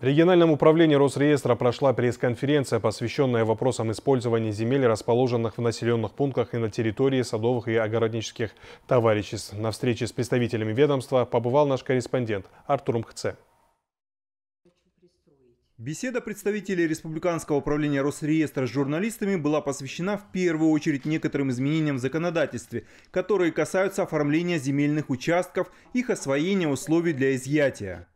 В региональном управлении Росреестра прошла пресс-конференция, посвященная вопросам использования земель, расположенных в населенных пунктах и на территории садовых и огороднических товариществ. На встрече с представителями ведомства побывал наш корреспондент Артур Мхце. Беседа представителей Республиканского управления Росреестра с журналистами была посвящена в первую очередь некоторым изменениям в законодательстве, которые касаются оформления земельных участков, их освоения условий для изъятия.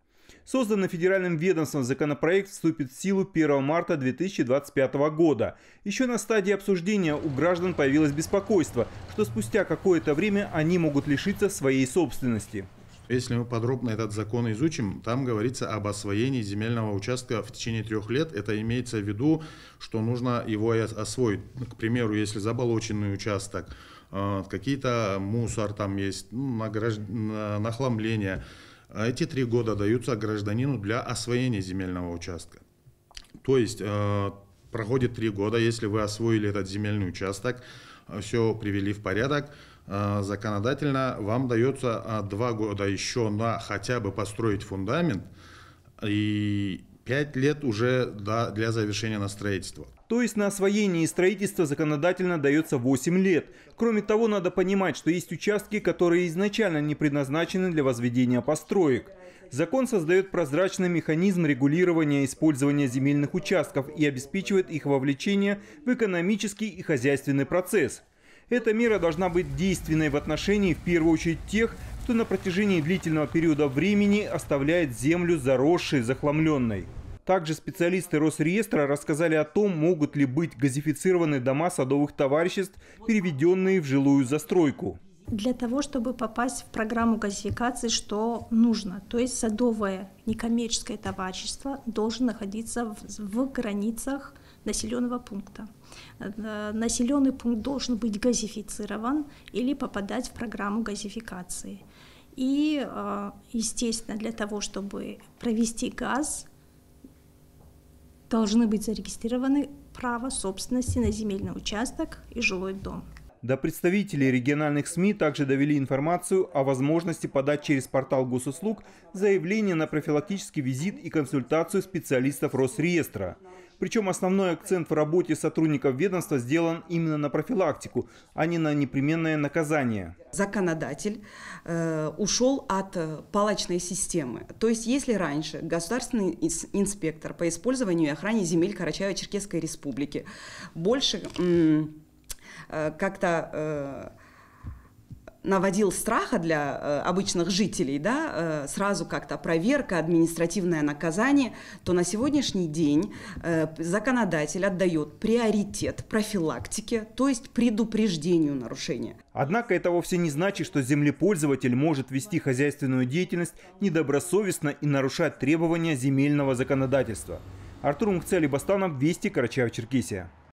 Созданный федеральным ведомством законопроект вступит в силу 1 марта 2025 года. Еще на стадии обсуждения у граждан появилось беспокойство, что спустя какое-то время они могут лишиться своей собственности. Если мы подробно этот закон изучим, там говорится об освоении земельного участка в течение трех лет. Это имеется в виду, что нужно его освоить. К примеру, если заболоченный участок, э, какие-то мусор там есть, нахламления. А эти три года даются гражданину для освоения земельного участка. То есть э, проходит три года, если вы освоили этот земельный участок, э, все привели в порядок, э, законодательно вам дается два года еще на хотя бы построить фундамент, и 5 лет уже да, для завершения на строительство. То есть на освоение и строительство законодательно дается 8 лет. Кроме того, надо понимать, что есть участки, которые изначально не предназначены для возведения построек. Закон создает прозрачный механизм регулирования использования земельных участков и обеспечивает их вовлечение в экономический и хозяйственный процесс. Эта мера должна быть действенной в отношении, в первую очередь, тех, что на протяжении длительного периода времени оставляет землю заросшей, захламленной. Также специалисты Росреестра рассказали о том, могут ли быть газифицированы дома садовых товариществ, переведенные в жилую застройку. Для того, чтобы попасть в программу газификации, что нужно? То есть садовое некоммерческое товарищество должно находиться в, в границах населенного пункта. Э, населенный пункт должен быть газифицирован или попадать в программу газификации. И, а, естественно, для того, чтобы провести газ, должны быть зарегистрированы право собственности на земельный участок и жилой дом. До представителей региональных СМИ также довели информацию о возможности подать через портал госуслуг заявление на профилактический визит и консультацию специалистов Росреестра. Причем основной акцент в работе сотрудников ведомства сделан именно на профилактику, а не на непременное наказание. Законодатель э, ушел от э, палочной системы. То есть если раньше государственный инспектор по использованию и охране земель Карачаево-Черкесской республики больше... Э, Э, как-то э, наводил страха для э, обычных жителей, да, сразу как-то проверка, административное наказание, то на сегодняшний день законодатель отдает приоритет профилактике, то есть предупреждению нарушения. Однако это вовсе не значит, что землепользователь может вести хозяйственную деятельность недобросовестно и нарушать требования земельного законодательства. Артур Мухцели Бастанов, Вести, Карачаев, Черкесия.